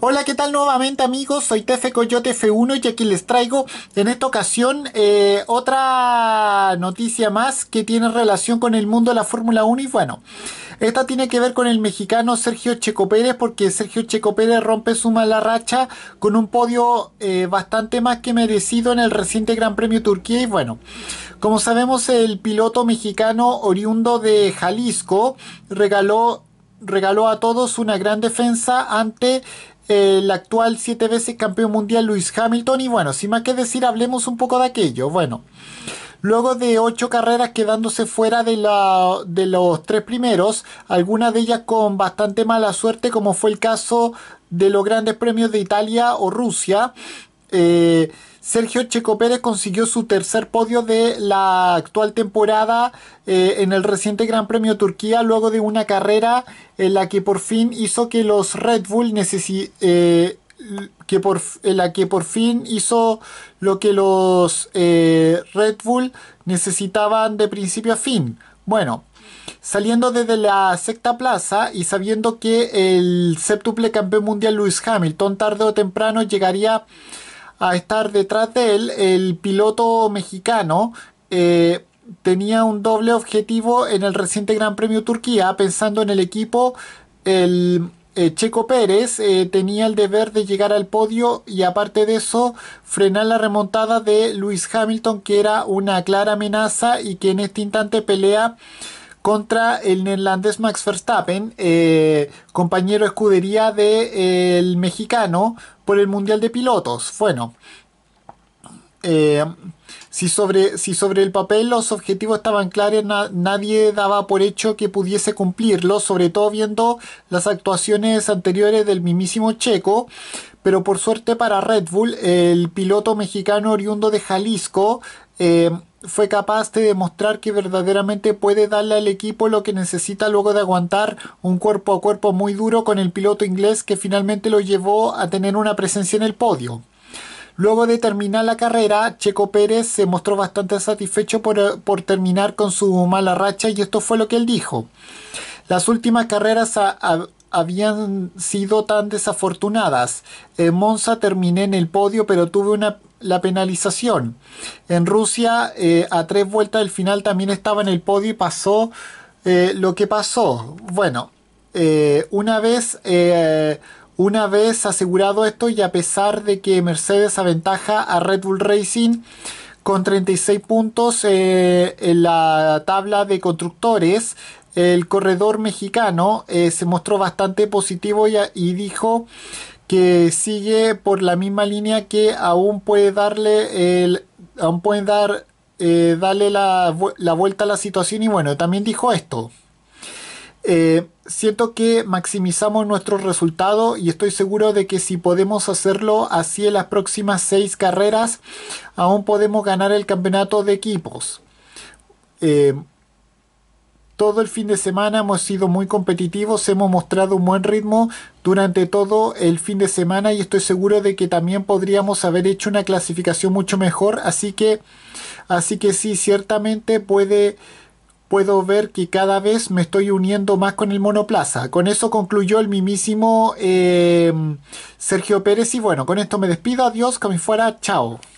Hola, ¿qué tal nuevamente amigos? Soy TF Coyote F1 y aquí les traigo en esta ocasión eh, otra noticia más que tiene relación con el mundo de la Fórmula 1 y bueno, esta tiene que ver con el mexicano Sergio Checo Pérez porque Sergio Checo Pérez rompe su mala racha con un podio eh, bastante más que merecido en el reciente Gran Premio Turquía y bueno, como sabemos el piloto mexicano oriundo de Jalisco regaló regaló a todos una gran defensa ante el actual siete veces campeón mundial Luis Hamilton. Y bueno, sin más que decir, hablemos un poco de aquello. Bueno, luego de ocho carreras quedándose fuera de, la, de los tres primeros, algunas de ellas con bastante mala suerte, como fue el caso de los grandes premios de Italia o Rusia. Eh, Sergio Checo Pérez consiguió su tercer podio de la actual temporada eh, en el reciente Gran Premio Turquía, luego de una carrera en la que por fin hizo que los Red Bull eh, que por, la que por fin hizo lo que los eh, Red Bull necesitaban de principio a fin. Bueno, Saliendo desde la sexta plaza y sabiendo que el séptuple campeón mundial Lewis Hamilton tarde o temprano llegaría a estar detrás de él, el piloto mexicano eh, tenía un doble objetivo en el reciente Gran Premio Turquía, pensando en el equipo, el eh, Checo Pérez eh, tenía el deber de llegar al podio y aparte de eso frenar la remontada de luis Hamilton, que era una clara amenaza y que en este instante pelea contra el neerlandés Max Verstappen, eh, compañero escudería del de, eh, mexicano por el Mundial de Pilotos. Bueno, eh, si, sobre, si sobre el papel los objetivos estaban claros, nadie daba por hecho que pudiese cumplirlos, sobre todo viendo las actuaciones anteriores del mismísimo Checo. Pero por suerte para Red Bull, el piloto mexicano oriundo de Jalisco, fue capaz de demostrar que verdaderamente puede darle al equipo lo que necesita luego de aguantar un cuerpo a cuerpo muy duro con el piloto inglés que finalmente lo llevó a tener una presencia en el podio. Luego de terminar la carrera, Checo Pérez se mostró bastante satisfecho por, eh, terminar con su mala racha y esto fue lo que él dijo. Las últimas carreras a, habían sido tan desafortunadas. En Monza terminé en el podio, pero tuve una, la penalización. En Rusia, eh, a tres vueltas del final, también estaba en el podio y pasó eh, lo que pasó. Bueno, eh, una vez. una vez asegurado esto y a pesar de que Mercedes aventaja a Red Bull Racing, con 36 puntos eh, en la tabla de constructores. El corredor mexicano eh, se mostró bastante positivo y, dijo que sigue por la misma línea que aún puede darle aún pueden dar eh, darle la, la vuelta a la situación y bueno también dijo esto eh, siento que maximizamos nuestro resultado y estoy seguro de que si podemos hacerlo así en las próximas seis carreras, aún podemos ganar el campeonato de equipos. Eh, todo el fin de semana hemos sido muy competitivos, hemos mostrado un buen ritmo durante todo el fin de semana y estoy seguro de que también podríamos haber hecho una clasificación mucho mejor, así que así que sí, ciertamente puede puedo ver que cada vez me estoy uniendo más con el monoplaza. Con eso concluyó el mismísimo eh, Sergio Pérez y bueno, con esto me despido, adiós, que fuera, chao.